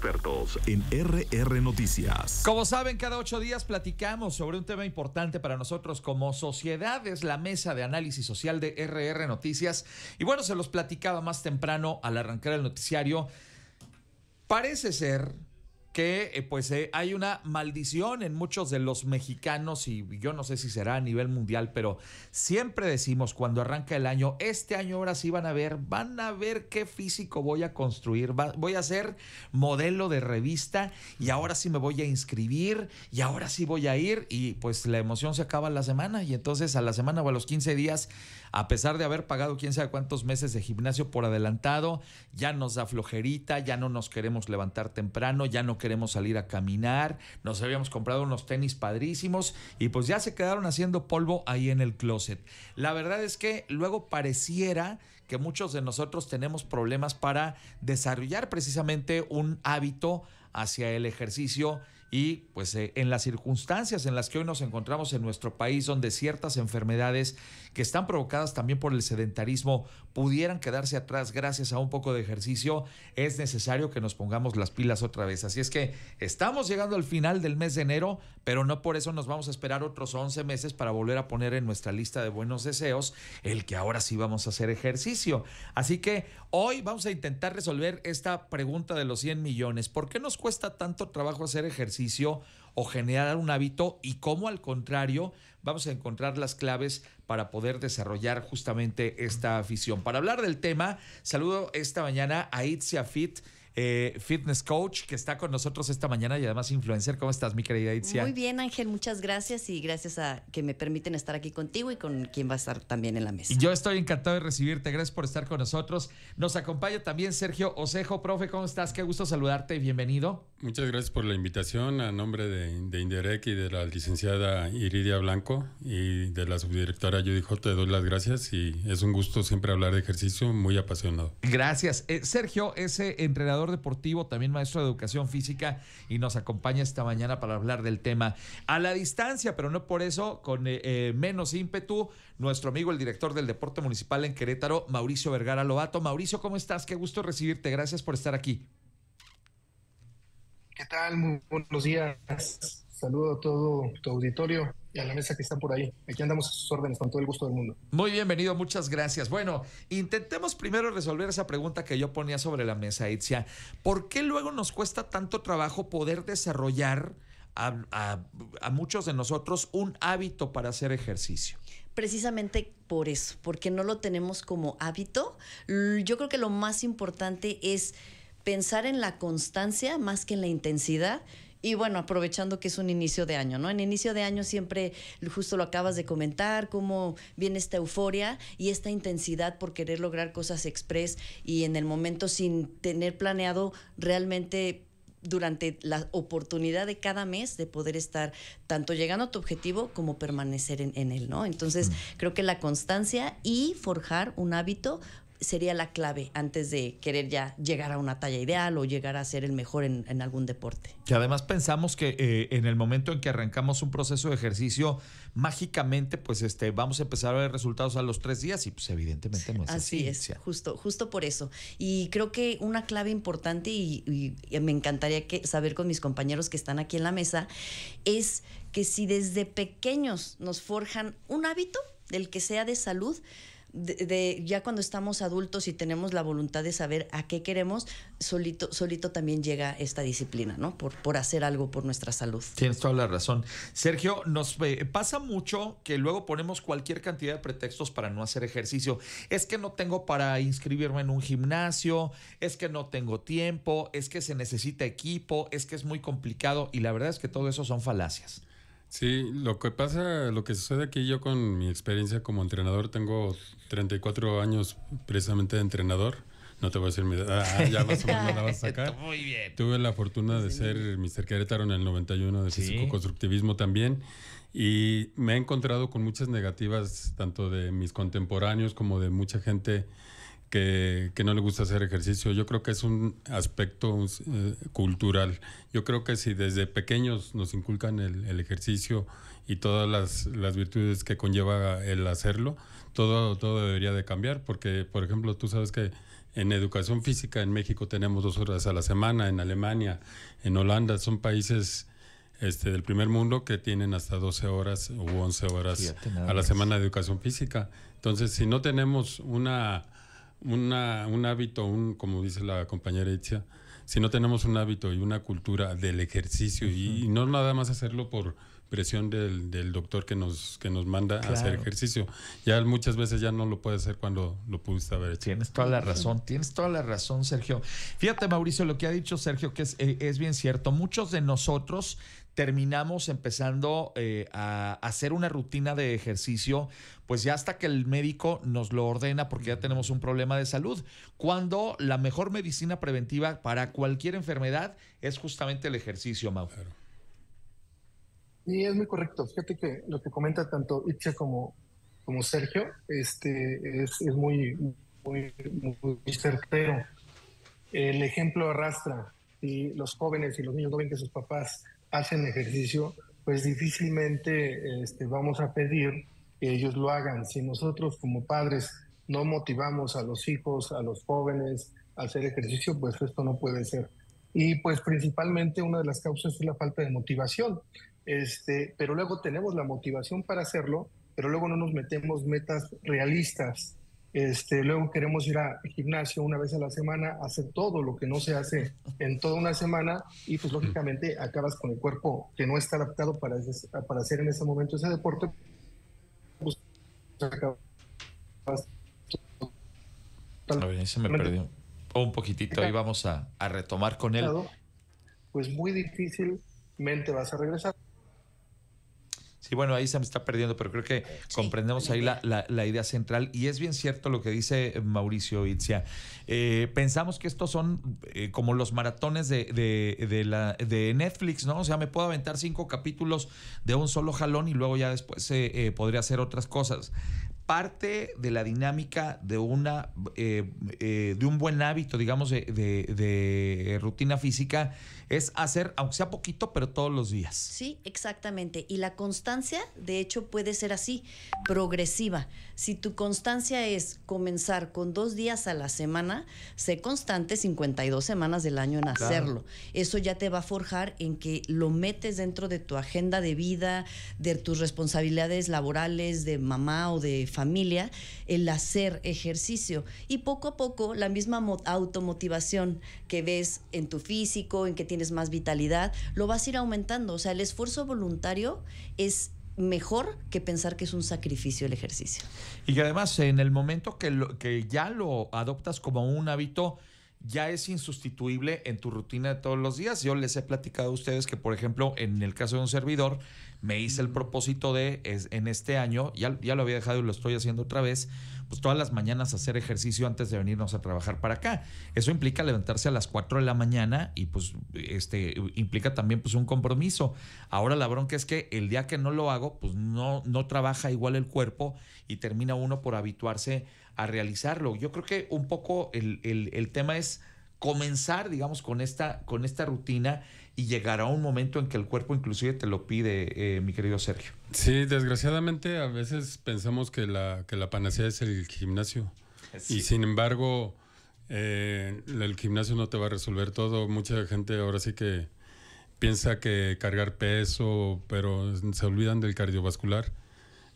expertos en RR Noticias. Como saben, cada ocho días platicamos sobre un tema importante para nosotros como sociedad. Es la mesa de análisis social de RR Noticias. Y bueno, se los platicaba más temprano al arrancar el noticiario. Parece ser que eh, pues eh, hay una maldición en muchos de los mexicanos y yo no sé si será a nivel mundial, pero siempre decimos cuando arranca el año, este año ahora sí van a ver, van a ver qué físico voy a construir, voy a ser modelo de revista y ahora sí me voy a inscribir y ahora sí voy a ir y pues la emoción se acaba en la semana y entonces a la semana o a los 15 días a pesar de haber pagado quién sabe cuántos meses de gimnasio por adelantado, ya nos da flojerita, ya no nos queremos levantar temprano, ya no queremos salir a caminar, nos habíamos comprado unos tenis padrísimos y pues ya se quedaron haciendo polvo ahí en el closet. La verdad es que luego pareciera que muchos de nosotros tenemos problemas para desarrollar precisamente un hábito hacia el ejercicio y pues eh, en las circunstancias en las que hoy nos encontramos en nuestro país donde ciertas enfermedades que están provocadas también por el sedentarismo pudieran quedarse atrás gracias a un poco de ejercicio, es necesario que nos pongamos las pilas otra vez. Así es que estamos llegando al final del mes de enero, pero no por eso nos vamos a esperar otros 11 meses para volver a poner en nuestra lista de buenos deseos el que ahora sí vamos a hacer ejercicio. Así que hoy vamos a intentar resolver esta pregunta de los 100 millones. ¿Por qué nos cuesta tanto trabajo hacer ejercicio? o generar un hábito y cómo al contrario vamos a encontrar las claves para poder desarrollar justamente esta afición. Para hablar del tema, saludo esta mañana a Itzia Fit. Eh, fitness coach que está con nosotros esta mañana y además influencer. ¿Cómo estás, mi querida Itzia? Muy bien, Ángel, muchas gracias y gracias a que me permiten estar aquí contigo y con quien va a estar también en la mesa. yo estoy encantado de recibirte, gracias por estar con nosotros. Nos acompaña también Sergio Osejo, profe, ¿cómo estás? Qué gusto saludarte y bienvenido. Muchas gracias por la invitación a nombre de, de, Inderec y de la licenciada Iridia Blanco y de la subdirectora Judy J. Te doy las gracias y es un gusto siempre hablar de ejercicio, muy apasionado. Gracias. Eh, Sergio es entrenador deportivo, también maestro de educación física y nos acompaña esta mañana para hablar del tema a la distancia, pero no por eso con eh, eh, menos ímpetu. Nuestro amigo, el director del deporte municipal en Querétaro, Mauricio Vergara Lobato. Mauricio, ¿cómo estás? Qué gusto recibirte. Gracias por estar aquí. ¿Qué tal? Muy buenos días. Saludo a todo tu auditorio y a la mesa que está por ahí. Aquí andamos a sus órdenes con todo el gusto del mundo. Muy bienvenido, muchas gracias. Bueno, intentemos primero resolver esa pregunta que yo ponía sobre la mesa, Itzia. ¿Por qué luego nos cuesta tanto trabajo poder desarrollar a, a muchos de nosotros un hábito para hacer ejercicio? precisamente por eso, porque no lo tenemos como hábito. Yo creo que lo más importante es pensar en la constancia más que en la intensidad. Y bueno, aprovechando que es un inicio de año, ¿no? En inicio de año siempre, justo lo acabas de comentar, cómo viene esta euforia y esta intensidad por querer lograr cosas express y en el momento sin tener planeado realmente durante la oportunidad de cada mes de poder estar tanto llegando a tu objetivo como permanecer en, él, ¿no? Entonces, creo que la constancia y forjar un hábito sería la clave antes de querer ya llegar a una talla ideal o llegar a ser el mejor en, algún deporte. Y además pensamos que eh, en el momento en que arrancamos un proceso de ejercicio, mágicamente, pues este, vamos a empezar a ver resultados a los tres días y pues evidentemente no es así. Así es, justo, justo por eso. Y creo que una clave importante y, me encantaría que, saber con mis compañeros que están aquí en la mesa es que si desde pequeños nos forjan un hábito, del que sea de salud, de, ya cuando estamos adultos y tenemos la voluntad de saber a qué queremos, solito, solito también llega esta disciplina, ¿no? Por, por hacer algo por nuestra salud. Tienes toda la razón. Sergio, nos eh, pasa mucho que luego ponemos cualquier cantidad de pretextos para no hacer ejercicio. Es que no tengo para inscribirme en un gimnasio, es que no tengo tiempo, es que se necesita equipo, es que es muy complicado y la verdad es que todo eso son falacias. Sí, lo que pasa, lo que sucede aquí, yo con mi experiencia como entrenador, tengo 34 años precisamente de entrenador. No te voy a decir mi edad, ah, ya más o menos la vas a sacar. Muy bien. Tuve la fortuna de ser Mr. Querétaro en el 91 de físico constructivismo también. Y me he encontrado con muchas negativas, tanto de mis contemporáneos como de mucha gente que, que, no le gusta hacer ejercicio. Yo creo que es un aspecto eh, cultural. Yo creo que si desde pequeños nos inculcan el, el ejercicio y todas las, las, virtudes que conlleva el hacerlo, todo, todo debería de cambiar, porque, por ejemplo, tú sabes que en educación física en México tenemos dos horas a la semana, en Alemania, en Holanda, son países... Este, del primer mundo que tienen hasta 12 horas u 11 horas a la semana de educación física. Entonces, si no tenemos una, un hábito, un, como dice la compañera Itzia, si no tenemos un hábito y una cultura del ejercicio, y, no nada más hacerlo por presión del, del doctor que nos, que nos manda a hacer ejercicio. Ya muchas veces ya no lo puede hacer cuando lo pudiste haber hecho. Tienes toda la razón, tienes toda la razón, Sergio. Fíjate, Mauricio, lo que ha dicho Sergio, que es, eh, es bien cierto. Muchos de nosotros terminamos empezando eh, a hacer una rutina de ejercicio, pues ya hasta que el médico nos lo ordena porque ya tenemos un problema de salud, cuando la mejor medicina preventiva para cualquier enfermedad es justamente el ejercicio, Mauro? y Sí, es muy correcto. Fíjate que lo que comenta tanto Itche como, como Sergio este, es, muy, muy, muy certero. El ejemplo arrastra. Y los jóvenes y los niños no ven que sus papás hacen ejercicio, pues difícilmente este, vamos a pedir que ellos lo hagan. Si nosotros como padres no motivamos a los hijos, a los jóvenes a hacer ejercicio, pues esto no puede ser. Y pues principalmente una de las causas es la falta de motivación. Este, pero luego tenemos la motivación para hacerlo, pero luego no nos metemos metas realistas este, luego queremos ir al gimnasio una vez a la semana, hacer todo lo que no se hace en toda una semana y pues lógicamente acabas con el cuerpo que no está adaptado para, para hacer en ese momento ese deporte. Pues, me perdió un poquitito, ahí vamos a, a retomar con él. Pues muy difícilmente vas a regresar. Sí, bueno, ahí se me está perdiendo, pero creo que comprendemos ahí la, la, idea central. Y es bien cierto lo que dice eh, Mauricio Itzia. Eh, pensamos que estos son eh, como los maratones de, la, de Netflix, ¿no? O sea, me puedo aventar cinco capítulos de un solo jalón y luego ya después se podría hacer otras cosas parte de la dinámica de, una, eh, eh, de un buen hábito, digamos, de, rutina física, es hacer, aunque sea poquito, pero todos los días. Sí, exactamente. Y la constancia, de hecho, puede ser así, progresiva. Si tu constancia es comenzar con dos días a la semana, sé constante 52 semanas del año en hacerlo. Eso ya te va a forjar en que lo metes dentro de tu agenda de vida, de tus responsabilidades laborales, de mamá o de familia familia el hacer ejercicio. Y poco a poco la misma automotivación que ves en tu físico, en que tienes más vitalidad, lo vas a ir aumentando. O sea, el esfuerzo voluntario es mejor que pensar que es un sacrificio el ejercicio. Y que además en el momento que, que ya lo adoptas como un hábito, ya es insustituible en tu rutina de todos los días. Yo les he platicado a ustedes que, por ejemplo, en el caso de un servidor, me hice el propósito de, en este año, ya, ya lo había dejado y lo estoy haciendo otra vez, pues todas las mañanas hacer ejercicio antes de venirnos a trabajar para acá. Eso implica levantarse a las 4 de la mañana y pues este implica también pues un compromiso. Ahora la bronca es que el día que no lo hago, pues no, no trabaja igual el cuerpo y termina uno por habituarse realizarlo. Yo creo que un poco el, tema es comenzar, digamos, con esta, con esta rutina y llegar a un momento en que el cuerpo inclusive te lo pide, eh, mi querido Sergio. Sí, desgraciadamente a veces pensamos que la, que la panacea es el gimnasio. Y sin embargo, eh, el gimnasio no te va a resolver todo. Mucha gente ahora sí que piensa que cargar peso, pero se olvidan del cardiovascular.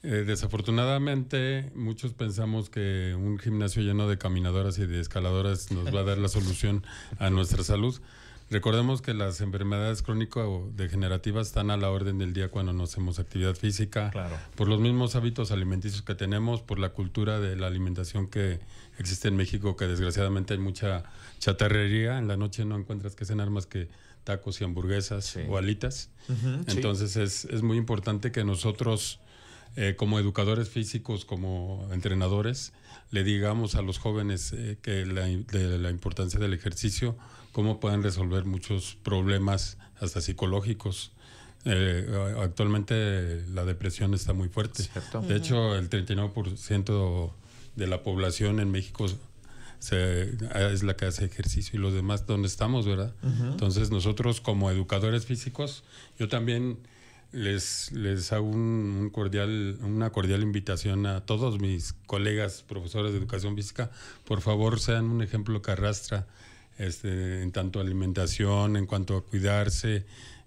Eh, desafortunadamente, muchos pensamos que un gimnasio lleno de caminadoras y de escaladoras nos va a dar la solución a nuestra salud. Recordemos que las enfermedades crónico-degenerativas están a la orden del día cuando no hacemos actividad física, claro. por los mismos hábitos alimenticios que tenemos, por la cultura de la alimentación que existe en México, que desgraciadamente hay mucha chatarrería. En la noche no encuentras que cenar más que tacos y hamburguesas o alitas. Entonces es, es muy importante que nosotros eh, como educadores físicos, como entrenadores, le digamos a los jóvenes eh, que la, de la importancia del ejercicio, cómo pueden resolver muchos problemas, hasta psicológicos. Eh, actualmente la depresión está muy fuerte. De hecho, el 39% de la población en México es la que hace ejercicio y los demás dónde estamos, ¿verdad? Entonces nosotros como educadores físicos, yo también les, les hago un, cordial, una cordial invitación a todos mis colegas profesores de educación física. Por favor, sean un ejemplo que arrastra este, en tanto alimentación, en cuanto a cuidarse,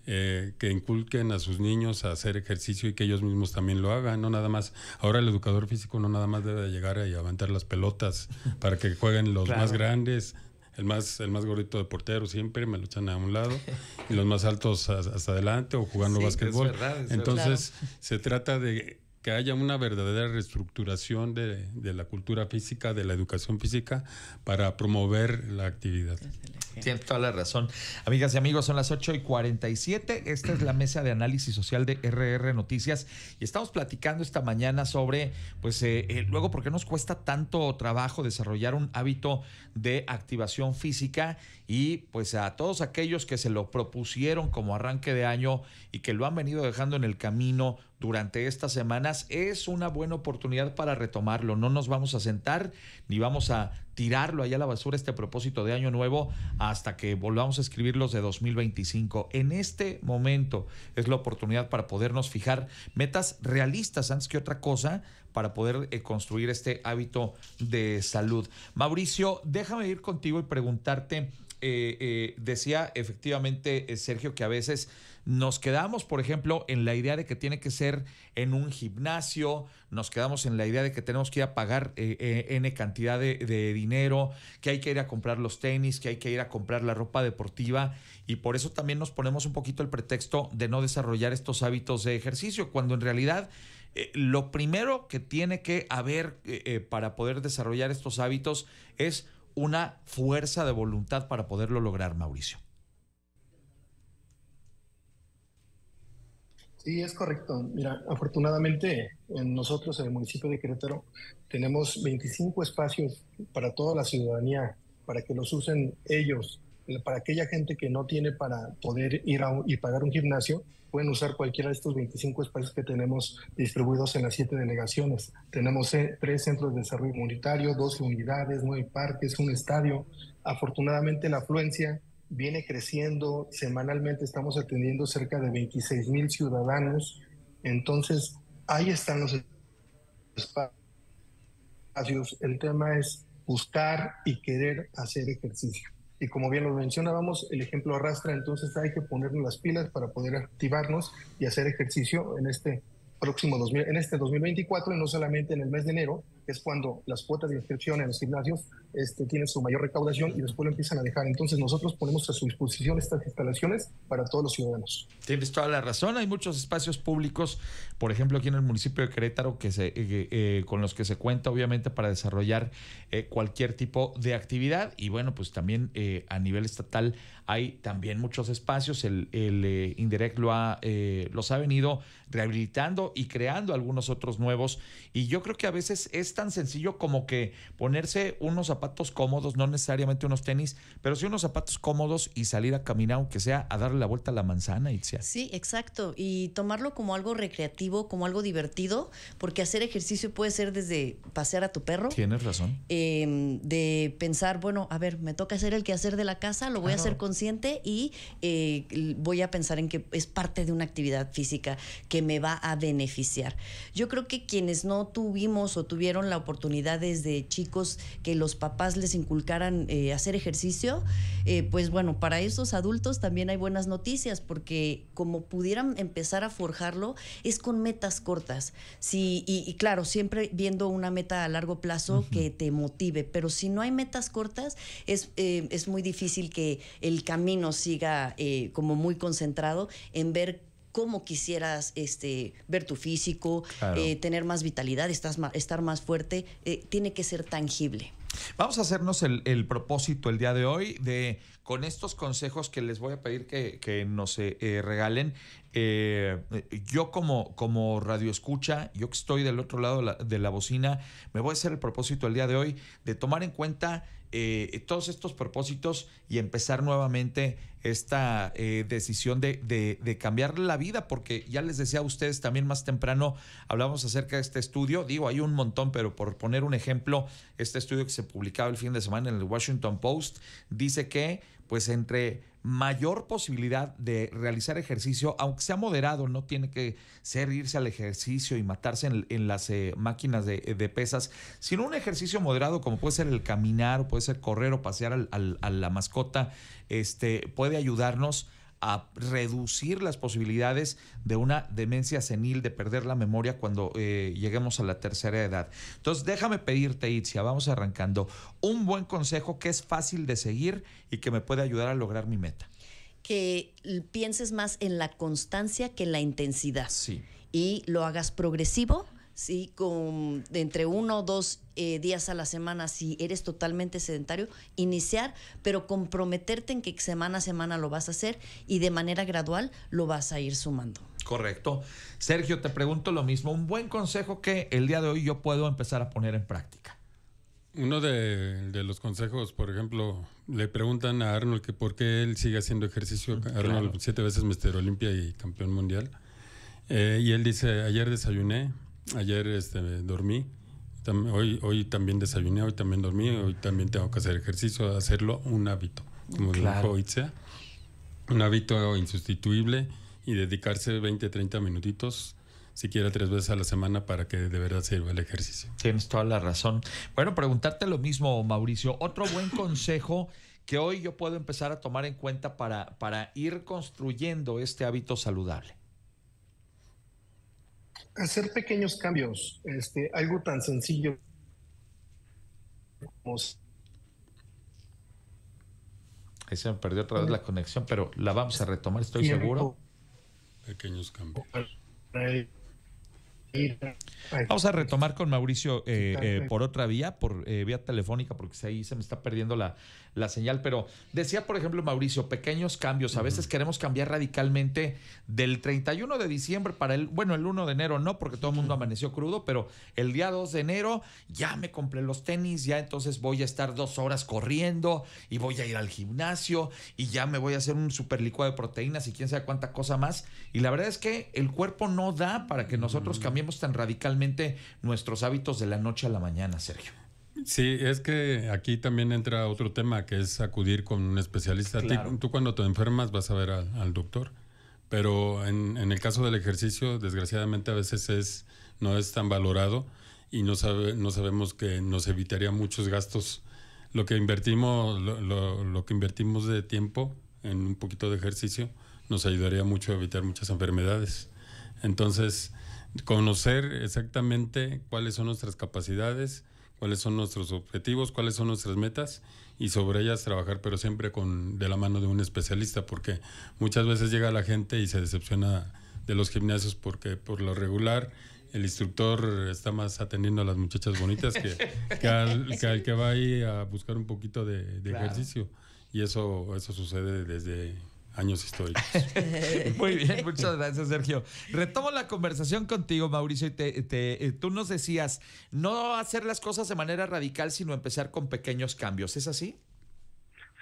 eh, que inculquen a sus niños a hacer ejercicio y que ellos mismos también lo hagan, no nada más. Ahora el educador físico no nada más debe llegar a levantar las pelotas para que jueguen los más grandes, el más, el más gordito de portero siempre, me luchan a un lado, y los más altos hasta adelante o jugando sí, básquetbol. Entonces, se trata de que haya una verdadera reestructuración de, la cultura física, de la educación física, para promover la actividad. Tienes toda la razón. Amigas y amigos, son las 8 y 47. Esta es la mesa de análisis social de RR Noticias y estamos platicando esta mañana sobre, pues, eh, eh, luego, ¿por qué nos cuesta tanto trabajo desarrollar un hábito de activación física? Y pues a todos aquellos que se lo propusieron como arranque de año y que lo han venido dejando en el camino, durante estas semanas es una buena oportunidad para retomarlo. No nos vamos a sentar ni vamos a tirarlo allá a la basura este propósito de año nuevo hasta que volvamos a escribir de 2025. En este momento es la oportunidad para podernos fijar metas realistas antes que otra cosa para poder eh, construir este hábito de salud. Mauricio, déjame ir contigo y preguntarte, eh, eh, decía efectivamente Sergio que a veces nos quedamos, por ejemplo, en la idea de que tiene que ser en un gimnasio, nos quedamos en la idea de que tenemos que ir a pagar eh, eh, N cantidad de, dinero, que hay que ir a comprar los tenis, que hay que ir a comprar la ropa deportiva y por eso también nos ponemos un poquito el pretexto de no desarrollar estos hábitos de ejercicio, cuando en realidad... Eh, lo primero que tiene que haber para poder desarrollar estos hábitos es una fuerza de voluntad para poderlo lograr, Mauricio. Sí, es correcto. Mira, afortunadamente en nosotros en el municipio de Querétaro tenemos 25 espacios para toda la ciudadanía, para que los usen ellos, para aquella gente que no tiene para poder ir a y pagar un gimnasio, pueden usar cualquiera de estos 25 espacios que tenemos distribuidos en las siete delegaciones. Tenemos eh, tres centros de desarrollo comunitario, dos unidades, nueve parques, un estadio. Afortunadamente la afluencia viene creciendo. Semanalmente estamos atendiendo cerca de 26 mil ciudadanos. Entonces, ahí están los espacios. El tema es buscar y querer hacer ejercicio. Y como bien lo mencionábamos, el ejemplo arrastra, entonces hay que ponernos las pilas para poder activarnos y hacer ejercicio en este próximo en este 2024 y no solamente en el mes de enero, que es cuando las cuotas de inscripción en los gimnasios este, su mayor recaudación y después lo empiezan a dejar. Entonces nosotros ponemos a su disposición estas instalaciones para todos los ciudadanos. Tienes toda la razón, hay muchos espacios públicos, por ejemplo aquí en el municipio de Querétaro, que se, eh, eh, con los que se cuenta obviamente para desarrollar eh, cualquier tipo de actividad y bueno, pues también a nivel estatal hay también muchos espacios, el, el lo ha, los ha venido rehabilitando y creando algunos otros nuevos y yo creo que a veces es tan sencillo como que ponerse unos zapatos cómodos, no necesariamente unos tenis, pero sí unos zapatos cómodos y salir a caminar, aunque sea a darle la vuelta a la manzana, Sí, exacto. Y tomarlo como algo recreativo, como algo divertido, porque hacer ejercicio puede ser desde pasear a tu perro. Tienes razón. Em, de pensar, bueno, a ver, me toca hacer el quehacer de la casa, lo voy a hacer consciente y eh, voy a pensar en que es parte de una actividad física que me va a beneficiar. Yo creo que quienes no tuvimos o tuvieron la oportunidad desde chicos que los papás papás les inculcaran eh, hacer ejercicio, eh, pues bueno, para esos adultos también hay buenas noticias, porque como pudieran empezar a forjarlo, es con metas cortas. Sí, y, claro, siempre viendo una meta a largo plazo que te motive, pero si no hay metas cortas, es, eh, es muy difícil que el camino siga como muy concentrado en ver cómo quisieras este, ver tu físico, tener más vitalidad, estás, estar más fuerte, tiene que ser tangible. Vamos a hacernos el, el, propósito el día de hoy de, con estos consejos que les voy a pedir que, que nos eh, eh, regalen, eh, yo como, como radio escucha, yo que estoy del otro lado de la, de la bocina, me voy a hacer el propósito el día de hoy de tomar en cuenta eh, eh, todos estos propósitos y empezar nuevamente esta eh, decisión de, de, cambiar la vida, porque ya les decía a ustedes también más temprano, hablamos acerca de este estudio, digo, hay un montón, pero por poner un ejemplo, este estudio que se publicaba el fin de semana en el Washington Post, dice que pues entre mayor posibilidad de realizar ejercicio, aunque sea moderado, no tiene que ser irse al ejercicio y matarse en, las eh, máquinas eh, de, pesas, sino un ejercicio moderado como puede ser el caminar, puede ser correr o pasear al, a la mascota, este, puede ayudarnos a reducir las posibilidades de una demencia senil, de perder la memoria cuando eh, lleguemos a la tercera edad. Entonces, déjame pedirte, Itzia, vamos arrancando, un buen consejo que es fácil de seguir y que me puede ayudar a lograr mi meta. Que pienses más en la constancia que en la intensidad. Sí. Y lo hagas progresivo ¿sí? Con, entre uno o dos eh, días a la semana, si eres totalmente sedentario, iniciar, pero comprometerte en que semana a semana lo vas a hacer y de manera gradual lo vas a ir sumando. Correcto. Sergio, te pregunto lo mismo. Un buen consejo que el día de hoy yo puedo empezar a poner en práctica. Uno de, los consejos, por ejemplo, le preguntan a Arnold que por qué él sigue haciendo ejercicio. Mm, Arnold, siete veces Mister Olimpia y campeón mundial. Eh, y él dice, ayer desayuné, ayer este, dormí, hoy, hoy también desayuné, hoy también dormí, hoy también tengo que hacer ejercicio, hacerlo un hábito, como lo dijo Itzea, un hábito insustituible y dedicarse 20, 30 minutitos siquiera tres veces a la semana para que de verdad sirva el ejercicio. Tienes toda la razón. Bueno, preguntarte lo mismo, Mauricio. Otro buen consejo que hoy yo puedo empezar a tomar en cuenta para, para ir construyendo este hábito saludable hacer pequeños cambios, este, algo tan sencillo Ahí se me perdió otra vez la conexión, pero la vamos a retomar, estoy seguro. Pequeños cambios. Vamos a retomar con Mauricio eh, eh, por otra vía, por eh, vía telefónica, porque ahí se me está perdiendo la, la señal. Pero decía, por ejemplo, Mauricio, pequeños cambios. A veces queremos cambiar radicalmente del 31 de diciembre para el, bueno, el 1 de enero no, porque todo el mundo amaneció crudo, pero el día 2 de enero ya me compré los tenis, ya entonces voy a estar dos horas corriendo y voy a ir al gimnasio y ya me voy a hacer un super licuado de proteínas y quién sabe cuánta cosa más. Y la verdad es que el cuerpo no da para que nosotros cambiemos tan radicalmente nuestros hábitos de la noche a la mañana, Sergio. Sí, es que aquí también entra otro tema que es acudir con un especialista. Tú, cuando te enfermas vas a ver al, doctor, pero en, el caso del ejercicio, desgraciadamente a veces es no es tan valorado y no, sabemos que nos evitaría muchos gastos. Lo que invertimos, lo que invertimos de tiempo en un poquito de ejercicio nos ayudaría mucho a evitar muchas enfermedades. Entonces, conocer exactamente cuáles son nuestras capacidades, cuáles son nuestros objetivos, cuáles son nuestras metas y sobre ellas trabajar, pero siempre con de la mano de un especialista, porque muchas veces llega la gente y se decepciona de los gimnasios porque por lo regular el instructor está más atendiendo a las muchachas bonitas que, al, que, va ahí a buscar un poquito de, ejercicio. Y eso, eso sucede desde años históricos. Muy bien, muchas gracias, Sergio. Retomo la conversación contigo, Mauricio, y eh, tú nos decías no hacer las cosas de manera radical, sino empezar con pequeños cambios. ¿Es así?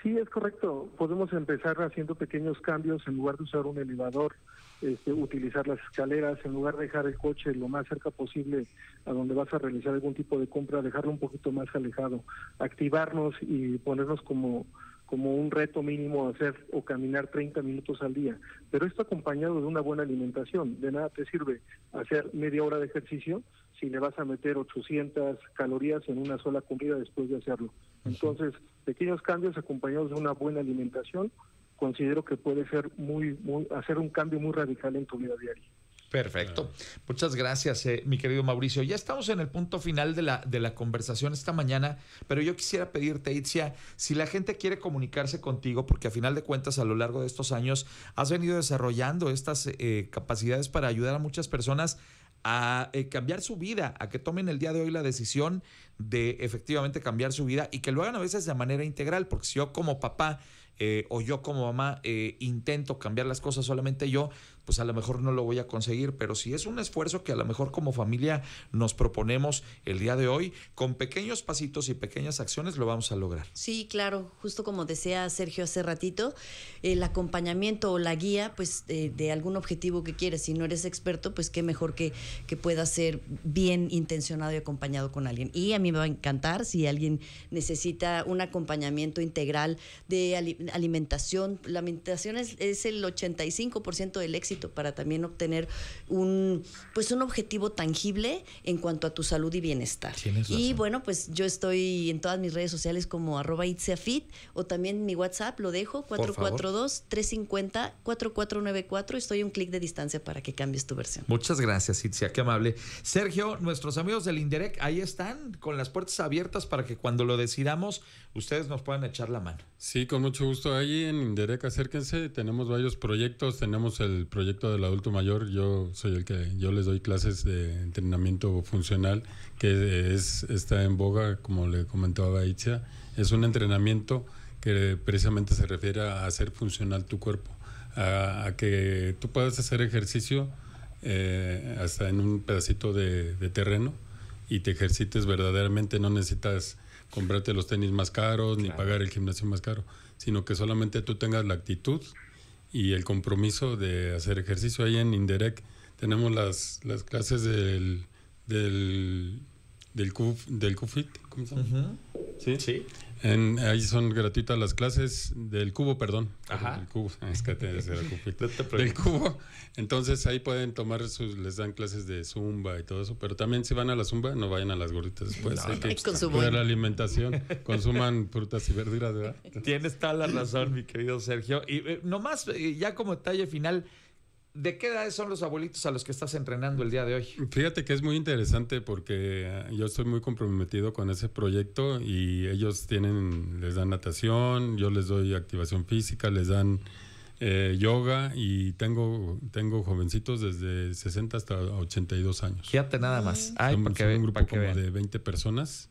Sí, es correcto. Podemos empezar haciendo pequeños cambios en lugar de usar un elevador, este, utilizar las escaleras, en lugar de dejar el coche lo más cerca posible a donde vas a realizar algún tipo de compra, dejarlo un poquito más alejado, activarnos y ponernos como como un reto mínimo hacer o caminar 30 minutos al día, pero esto acompañado de una buena alimentación. De nada te sirve hacer media hora de ejercicio si le vas a meter 800 calorías en una sola comida después de hacerlo. Entonces, pequeños cambios acompañados de una buena alimentación, considero que puede ser muy, muy hacer un cambio muy radical en tu vida diaria. Perfecto. Muchas gracias, eh, mi querido Mauricio. Ya estamos en el punto final de la, de la conversación esta mañana, pero yo quisiera pedirte, Itzia, si la gente quiere comunicarse contigo, porque a final de cuentas a lo largo de estos años has venido desarrollando estas eh, capacidades para ayudar a muchas personas a eh, cambiar su vida, a que tomen el día de hoy la decisión de efectivamente cambiar su vida y que lo hagan a veces de manera integral, porque si yo como papá o yo como mamá intento cambiar las cosas solamente yo, pues a lo mejor no lo voy a conseguir, pero si es un esfuerzo que a lo mejor como familia nos proponemos el día de hoy, con pequeños pasitos y pequeñas acciones lo vamos a lograr. Sí, claro, justo como decía Sergio hace ratito, el acompañamiento o la guía pues de, algún objetivo que quieres, si no eres experto, pues qué mejor que, que pueda ser bien intencionado y acompañado con alguien. Y a mí me va a encantar si alguien necesita un acompañamiento integral de alimentación. La alimentación es, es el 85% del éxito para también obtener un pues un objetivo tangible en cuanto a tu salud y bienestar. Y bueno, pues yo estoy en todas mis redes sociales como arroba itseafit o también mi WhatsApp, lo dejo, 442-350-4494. Estoy a un clic de distancia para que cambies tu versión. Muchas gracias, Itzia, qué amable. Sergio, nuestros amigos del Inderec, ahí están con las puertas abiertas para que cuando lo decidamos, ustedes nos puedan echar la mano. Sí, con mucho gusto. Ahí en Inderec, acérquense. Tenemos varios proyectos. Tenemos el proyecto del adulto mayor, yo soy el que yo les doy clases de entrenamiento funcional, que es está en boga, como le comentaba Itzia. Es un entrenamiento que precisamente se refiere a hacer funcional tu cuerpo, a, que tú puedas hacer ejercicio eh, hasta en un pedacito de, terreno y te ejercites verdaderamente, no necesitas comprarte los tenis más caros ni pagar el gimnasio más caro, sino que solamente tú tengas la actitud y el compromiso de hacer ejercicio. Ahí en Indirect tenemos las, las clases del, del, del, CUFIT, Sí. sí ahí son gratuitas las clases del cubo, perdón. Ajá. El cubo, es que del cubo. Entonces ahí pueden tomar sus, les dan clases de zumba y todo eso, pero también si van a la zumba, no vayan a las gorditas después. hay que cuidar la alimentación, consuman frutas y verduras, ¿verdad? Tienes toda la razón, mi querido Sergio. Y eh, nomás, eh, ya como detalle final, ¿De qué edades son los abuelitos a los que estás entrenando el día de hoy? Fíjate que es muy interesante porque yo estoy muy comprometido con ese proyecto y ellos tienen, les dan natación, yo les doy activación física, les dan eh, yoga y tengo, tengo jovencitos desde 60 hasta 82 años. Fíjate nada más. hay un grupo de 20 personas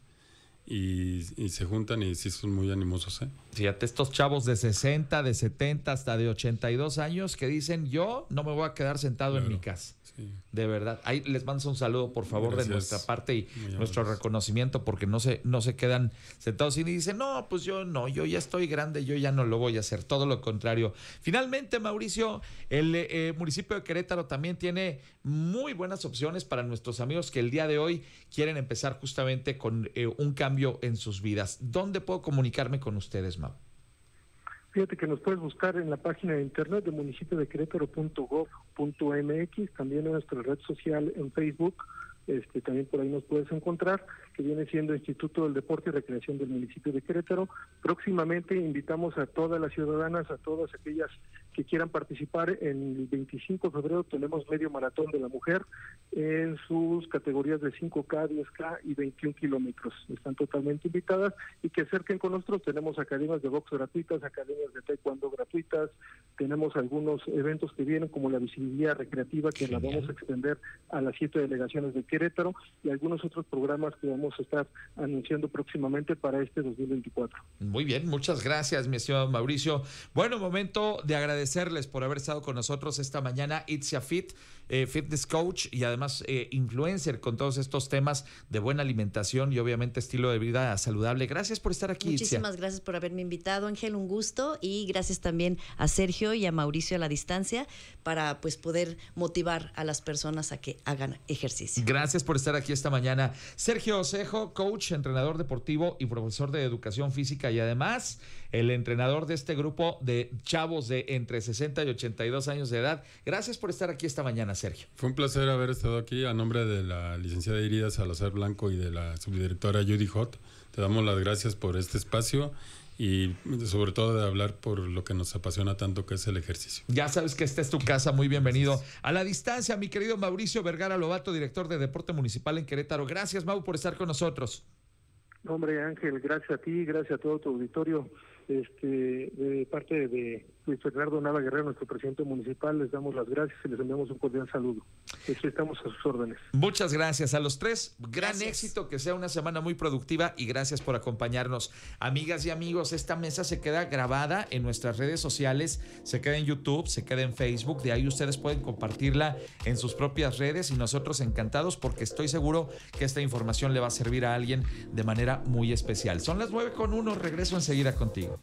y, se juntan y sí son muy animosos. ¿eh? Fíjate, estos chavos de 60, de 70, hasta de 82 años que dicen, yo no me voy a quedar sentado en mi casa. De verdad. Ahí les mando un saludo, por favor, de nuestra parte y nuestro reconocimiento, porque no se, no se quedan sentados y dicen, no, pues yo no, yo ya estoy grande, yo ya no lo voy a hacer. Todo lo contrario. Finalmente, Mauricio, el eh, municipio de Querétaro también tiene muy buenas opciones para nuestros amigos que el día de hoy quieren empezar justamente con eh, un cambio en sus vidas. ¿Dónde puedo comunicarme con ustedes, Mau? Fíjate que nos puedes buscar en la página de internet de municipio de Querétaro.gov.mx, también en nuestra red social en Facebook, este, también por ahí nos puedes encontrar, que viene siendo Instituto del Deporte y Recreación del municipio de Querétaro. Próximamente invitamos a todas las ciudadanas, a todas aquellas que quieran participar, en el 25 de febrero tenemos medio maratón de la mujer en sus categorías de 5K, 10K y 21 kilómetros. Están totalmente invitadas y que acerquen con nosotros. Tenemos academias de box gratuitas, academias de taekwondo gratuitas, tenemos algunos eventos que vienen como la visibilidad recreativa que la vamos a extender a las siete delegaciones de Querétaro y algunos otros programas que vamos a estar anunciando próximamente para este 2024. Muy bien, muchas gracias, mi estimado Mauricio. Bueno, momento de agradecer agradecerles por haber estado con nosotros esta mañana, Itzia Fit, eh, fitness coach y además eh, influencer con todos estos temas de buena alimentación y obviamente estilo de vida saludable. Gracias por estar aquí. Muchísimas gracias por haberme invitado, Ángel, un gusto y gracias también a Sergio y a Mauricio a la distancia para pues poder motivar a las personas a que hagan ejercicio. Gracias por estar aquí esta mañana. Sergio Osejo, coach, entrenador deportivo y profesor de educación física y además el entrenador de este grupo de chavos de entre 60 y 82 años de edad. Gracias por estar aquí esta mañana, Sergio. Fue un placer haber estado aquí a nombre de la licenciada Irida Salazar Blanco y de la subdirectora Judy Hot. Te damos las gracias por este espacio y sobre todo de hablar por lo que nos apasiona tanto que es el ejercicio. Ya sabes que esta es tu casa, muy bienvenido. A la distancia, mi querido Mauricio Vergara Lobato, director de Deporte Municipal en Querétaro. Gracias, Mau, por estar con nosotros. Hombre, Ángel, gracias a ti, gracias a todo tu auditorio este, de parte de, Luis Nava Guerrero, nuestro presidente municipal, les damos las gracias y les enviamos un cordial saludo. Aquí estamos a sus órdenes. Muchas gracias a los tres. Gran éxito, que sea una semana muy productiva y gracias por acompañarnos. Amigas y amigos, esta mesa se queda grabada en nuestras redes sociales, se queda en YouTube, se queda en Facebook, de ahí ustedes pueden compartirla en sus propias redes y nosotros encantados porque estoy seguro que esta información le va a servir a alguien de manera muy especial. Son las 9 con 1, regreso enseguida contigo.